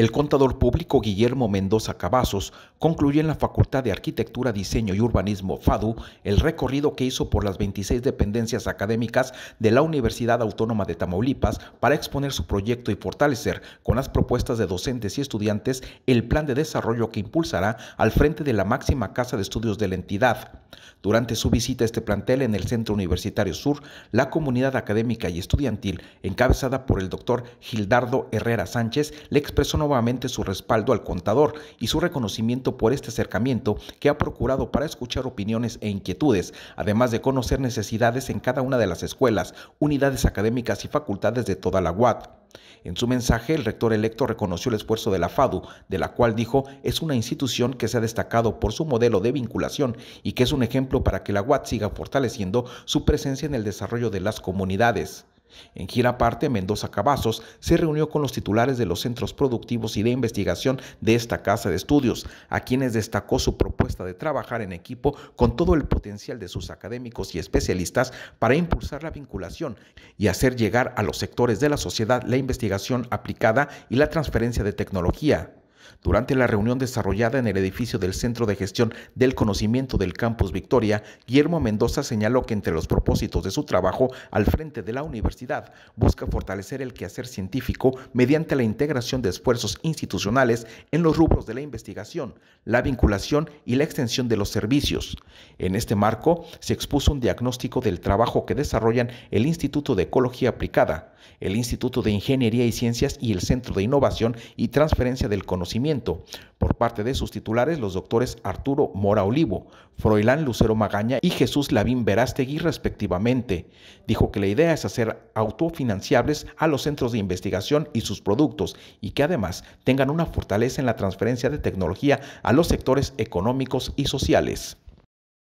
El contador público Guillermo Mendoza Cavazos concluyó en la Facultad de Arquitectura, Diseño y Urbanismo FADU el recorrido que hizo por las 26 dependencias académicas de la Universidad Autónoma de Tamaulipas para exponer su proyecto y fortalecer con las propuestas de docentes y estudiantes el plan de desarrollo que impulsará al frente de la máxima casa de estudios de la entidad. Durante su visita a este plantel en el Centro Universitario Sur, la comunidad académica y estudiantil, encabezada por el doctor Gildardo Herrera Sánchez, le expresó nuevamente su respaldo al contador y su reconocimiento por este acercamiento que ha procurado para escuchar opiniones e inquietudes, además de conocer necesidades en cada una de las escuelas, unidades académicas y facultades de toda la UAT. En su mensaje, el rector electo reconoció el esfuerzo de la FADU, de la cual dijo es una institución que se ha destacado por su modelo de vinculación y que es un ejemplo para que la UAT siga fortaleciendo su presencia en el desarrollo de las comunidades. En gira Mendoza Cavazos se reunió con los titulares de los centros productivos y de investigación de esta casa de estudios, a quienes destacó su propuesta de trabajar en equipo con todo el potencial de sus académicos y especialistas para impulsar la vinculación y hacer llegar a los sectores de la sociedad la investigación aplicada y la transferencia de tecnología. Durante la reunión desarrollada en el edificio del Centro de Gestión del Conocimiento del Campus Victoria, Guillermo Mendoza señaló que entre los propósitos de su trabajo al frente de la universidad busca fortalecer el quehacer científico mediante la integración de esfuerzos institucionales en los rubros de la investigación, la vinculación y la extensión de los servicios. En este marco, se expuso un diagnóstico del trabajo que desarrollan el Instituto de Ecología Aplicada, el Instituto de Ingeniería y Ciencias y el Centro de Innovación y Transferencia del Conocimiento por parte de sus titulares, los doctores Arturo Mora Olivo, Froilán Lucero Magaña y Jesús Lavín Verástegui, respectivamente. Dijo que la idea es hacer autofinanciables a los centros de investigación y sus productos y que además tengan una fortaleza en la transferencia de tecnología a los sectores económicos y sociales.